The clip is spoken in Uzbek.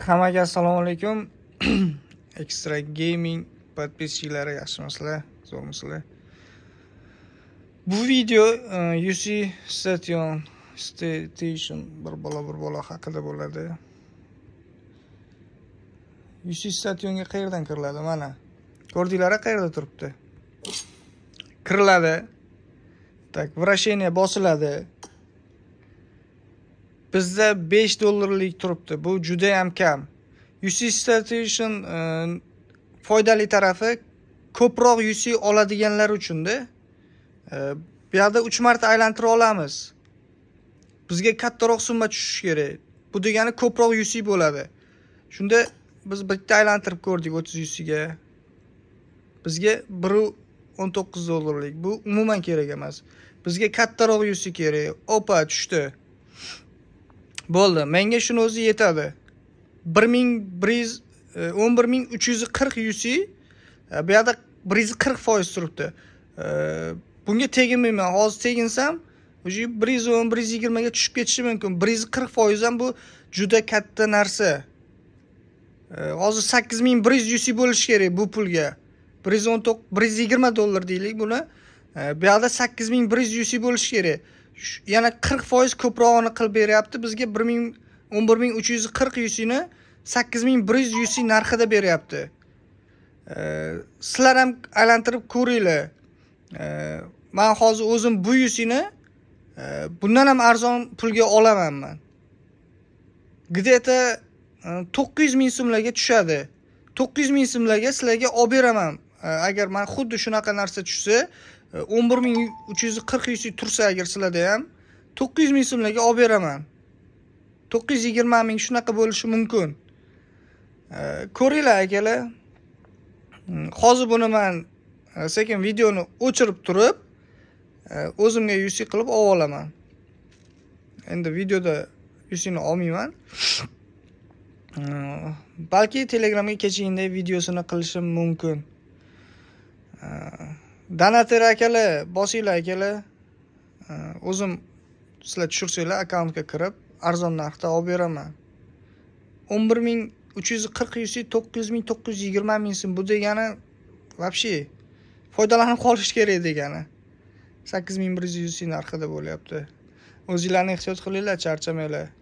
Hammaga assalomu alaykum. Extra Gaming podpischiklari yaxshimisizlar? Zo'rmisizlar? Bu video e, UC Station Station bir bola bir bola haqida bo'ladi. UC Stationga qayerdan kiriladi mana? Ko'rdinglar, qayerda turibdi? Kiriladi. Tak, vrasheniya bosiladi. bizda 5 dollarlik turibdi bu juda ham kam uc station e, foydali tarafi ko'proq uc oladiganlar uchunda e, bu yoqda uch marta aylantira olamiz bizga kattaroq summa tushishi kerak bu degani ko'proq uc bo'ladi shunda biz bitta aylantirib ko'rdik o'ttiz ucga bizga biru o'n to'qqiz dollarlik bu umuman kerak emas bizga kattaroq uc kerak opa tushdi bo'ldi menga shuni o'zi yetadi bir ming bir yuz e, o'n bir ming uch yuz qirq uc e, bu yoqda bir yuz qirq foiz turibdi e, bunga teginmayman hozir teginsam уже bir yuz o'n bir yuz yigirmaga tushib ketishi mumkin bir yuz qirq foiz ham bu juda katta narsa hozir sakkiz ming bir yuz uc bo'lishi kerak bu pulga bir yuz o'n to'qqiz bir yuz yigirma dollar deylik buni bu yoqda sakkiz ming bir yuz uc bo'lishi kerak yana qirq foiz ko'prog'ini qilib beryapti bizga bir ming o'n bir ming uch yuz qirq yusini sakkiz ming bir yuz yusi narxida beryapti sizlar ham aylantirib ko'ringlar man hozir o'zim bu yusini e, bundan ham arzon pulga olaman man где то e, to'qqiz yuz ming so'mlarga tushadi to'qqiz yuz ming so'mlarga sizlarga olib beraman e, agar man xuddi shunaqa narsa tushsa o'n bir ming uch yuz qirq yuz tursa agar sizlarda ham to'qqiz yuz ming so'mlarga olib beraman to'qqiz yuz yigirma ming shunaqa bo'lishi mumkin ko'ringlar akalar hmm, hozir buni man e, sekin videoni o'chirib turib e, o'zimga uc qilib olib olaman endi videoda yusini olmayman balki telegramga kechagindek videosini qilishim mumkin danater akalar bosinglar akalar o'zim sizlar tushirsanglar akkauntga kirib arzon narxda olib beraman o'n bir ming uch yuz qirq yuzlik to'qqiz yuz ming to'qqiz yuz yigirma ming so'm bu degani вообще foydalanib qolish kerak degani sakkiz ming bir yuz yuz so'm narxida bo'lyapti o'zinglarni ehtiyot qilinglar charchamanglar